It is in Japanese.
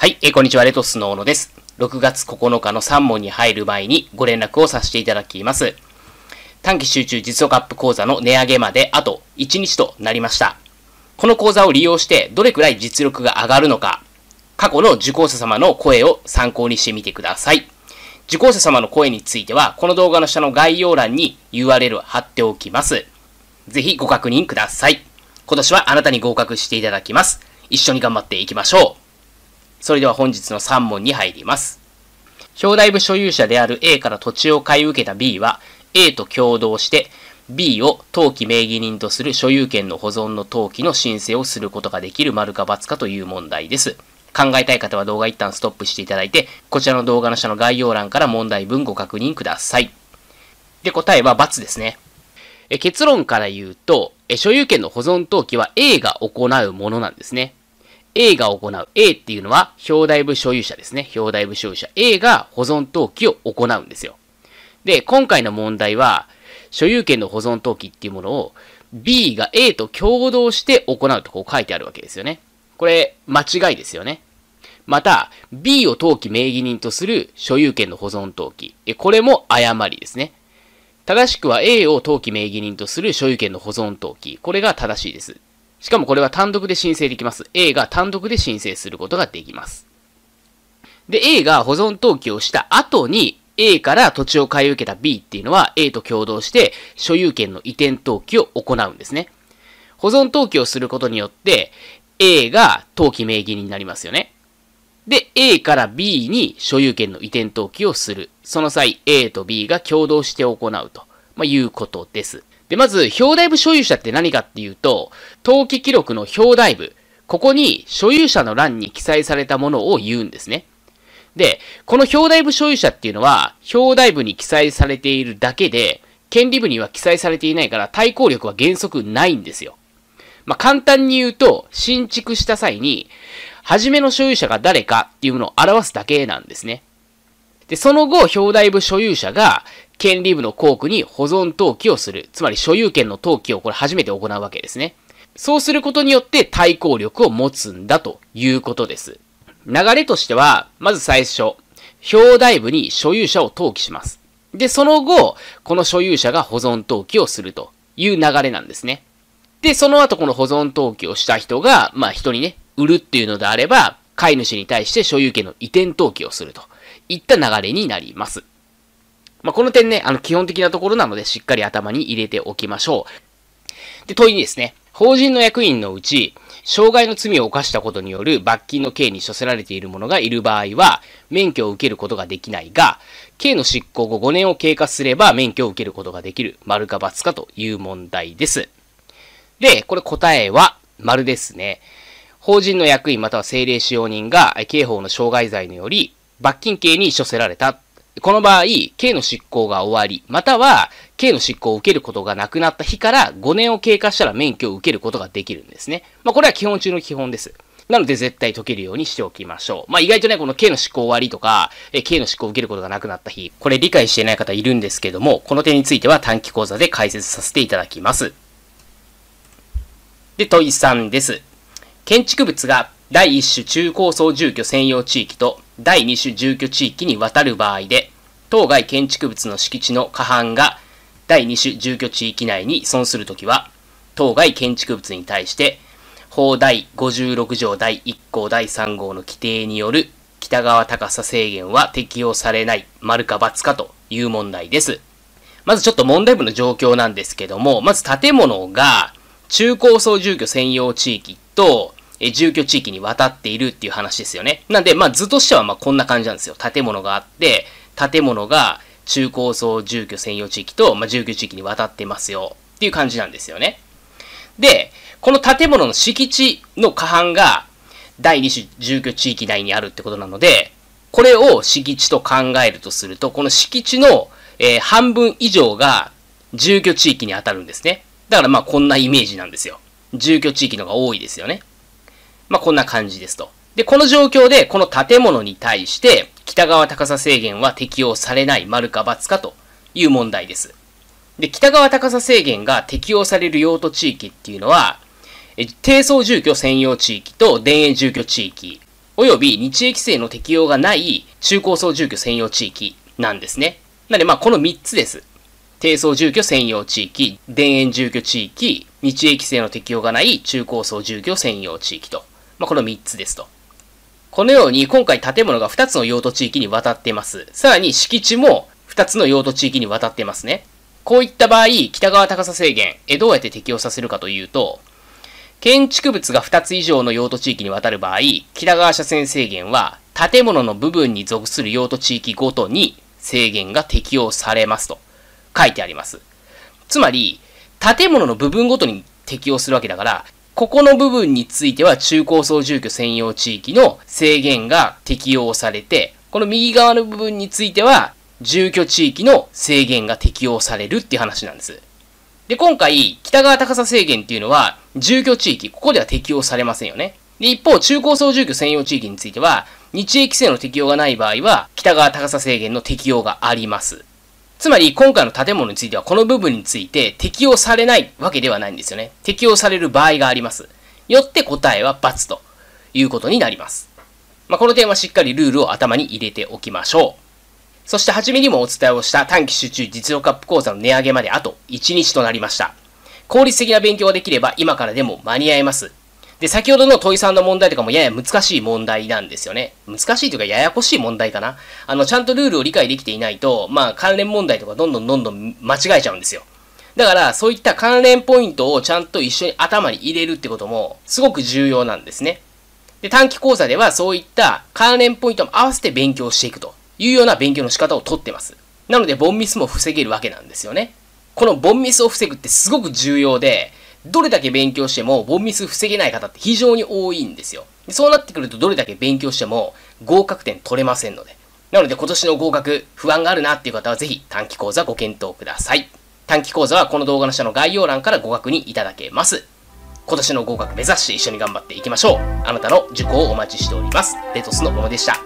はい、えー、こんにちは、レトスの小野です。6月9日の3問に入る前にご連絡をさせていただきます。短期集中実力アップ講座の値上げまであと1日となりました。この講座を利用してどれくらい実力が上がるのか、過去の受講者様の声を参考にしてみてください。受講者様の声については、この動画の下の概要欄に URL を貼っておきます。ぜひご確認ください。今年はあなたに合格していただきます。一緒に頑張っていきましょう。それでは本日の3問に入ります。表題部所有者である A から土地を買い受けた B は A と共同して B を登記名義人とする所有権の保存の登記の申請をすることができる丸か×かという問題です。考えたい方は動画一旦ストップしていただいて、こちらの動画の下の概要欄から問題文ご確認ください。で、答えは×ですね。え結論から言うとえ、所有権の保存登記は A が行うものなんですね。A が行う。A っていうのは、表題部所有者ですね。表題部所有者。A が保存登記を行うんですよ。で、今回の問題は、所有権の保存登記っていうものを、B が A と共同して行うとこう書いてあるわけですよね。これ、間違いですよね。また、B を登記名義人とする所有権の保存登記。これも誤りですね。正しくは A を登記名義人とする所有権の保存登記。これが正しいです。しかもこれは単独で申請できます。A が単独で申請することができます。で、A が保存登記をした後に、A から土地を買い受けた B っていうのは A と共同して所有権の移転登記を行うんですね。保存登記をすることによって A が登記名義になりますよね。で、A から B に所有権の移転登記をする。その際、A と B が共同して行うと。まあ、いうことです。で、まず、表題部所有者って何かっていうと、登記記録の表題部、ここに所有者の欄に記載されたものを言うんですね。で、この表題部所有者っていうのは、表題部に記載されているだけで、権利部には記載されていないから対抗力は原則ないんですよ。まあ、簡単に言うと、新築した際に、初めの所有者が誰かっていうのを表すだけなんですね。で、その後、表題部所有者が権利部の校区に保存登記をする。つまり所有権の登記をこれ初めて行うわけですね。そうすることによって対抗力を持つんだということです。流れとしては、まず最初、表題部に所有者を登記します。で、その後、この所有者が保存登記をするという流れなんですね。で、その後この保存登記をした人が、まあ人にね、売るっていうのであれば、飼い主に対して所有権の移転登記をするといった流れになります。まあ、この点ね、あの、基本的なところなので、しっかり頭に入れておきましょう。で、問いにですね、法人の役員のうち、傷害の罪を犯したことによる罰金の刑に処せられている者がいる場合は、免許を受けることができないが、刑の執行後5年を経過すれば免許を受けることができる、丸か罰かという問題です。で、これ答えは、丸ですね。法人の役員または政令使用人が刑法の傷害罪により罰金刑に処せられたこの場合、刑の執行が終わり、または、刑の執行を受けることがなくなった日から5年を経過したら免許を受けることができるんですね。まあ、これは基本中の基本です。なので絶対解けるようにしておきましょう。まあ、意外とね、この刑の執行終わりとか、え、刑の執行を受けることがなくなった日、これ理解していない方いるんですけども、この点については短期講座で解説させていただきます。で、問い3です。建築物が第1種中高層住居専用地域と第2種住居地域に渡る場合で、当該建築物の敷地の過半が第2種住居地域内に損するときは、当該建築物に対して、法第56条第1項第3号の規定による北側高さ制限は適用されない、丸か×かという問題です。まずちょっと問題文の状況なんですけども、まず建物が中高層住居専用地域とえ住居地域に渡っているっていう話ですよね。なんで、まあ図としてはまあこんな感じなんですよ。建物があって、建物が中高層住居専用地域と、まあ、住居地域に渡ってますよっていう感じなんですよね。で、この建物の敷地の過半が第2種住居地域内にあるってことなので、これを敷地と考えるとすると、この敷地の、えー、半分以上が住居地域に当たるんですね。だからまあこんなイメージなんですよ。住居地域のが多いですよね。まあ、こんな感じですと。で、この状況で、この建物に対して、北側高さ制限は適用されない、丸か×かという問題です。で、北側高さ制限が適用される用途地域っていうのは、低層住居専用地域と田園住居地域、および日規制の適用がない中高層住居専用地域なんですね。なので、まあ、この3つです。低層住居専用地域、田園住居地域、日規制の適用がない中高層住居専用地域と。まあ、この3つですと。このように今回建物が2つの用途地域に渡っています。さらに敷地も2つの用途地域に渡っていますね。こういった場合、北側高さ制限、えどうやって適用させるかというと、建築物が2つ以上の用途地域にわたる場合、北側車線制限は建物の部分に属する用途地域ごとに制限が適用されますと書いてあります。つまり、建物の部分ごとに適用するわけだから、ここの部分については中高層住居専用地域の制限が適用されて、この右側の部分については住居地域の制限が適用されるっていう話なんです。で、今回、北側高さ制限っていうのは、住居地域、ここでは適用されませんよね。で、一方、中高層住居専用地域については、日営規制の適用がない場合は、北側高さ制限の適用があります。つまり今回の建物についてはこの部分について適用されないわけではないんですよね。適用される場合があります。よって答えは×ということになります。まあ、この点はしっかりルールを頭に入れておきましょう。そして初めにもお伝えをした短期集中実力アップ講座の値上げまであと1日となりました。効率的な勉強ができれば今からでも間に合います。で、先ほどの問いさんの問題とかもやや難しい問題なんですよね。難しいというかややこしい問題かな。あの、ちゃんとルールを理解できていないと、まあ関連問題とかどんどんどんどん間違えちゃうんですよ。だから、そういった関連ポイントをちゃんと一緒に頭に入れるってことも、すごく重要なんですね。で、短期講座ではそういった関連ポイントも合わせて勉強していくというような勉強の仕方をとってます。なので、ボンミスも防げるわけなんですよね。このボンミスを防ぐってすごく重要で、どれだけ勉強しても、ボンミス防げない方って非常に多いんですよ。そうなってくると、どれだけ勉強しても、合格点取れませんので。なので、今年の合格、不安があるなっていう方は、ぜひ短期講座ご検討ください。短期講座はこの動画の下の概要欄からご確認いただけます。今年の合格目指して一緒に頑張っていきましょう。あなたの受講をお待ちしております。レトスのものでした。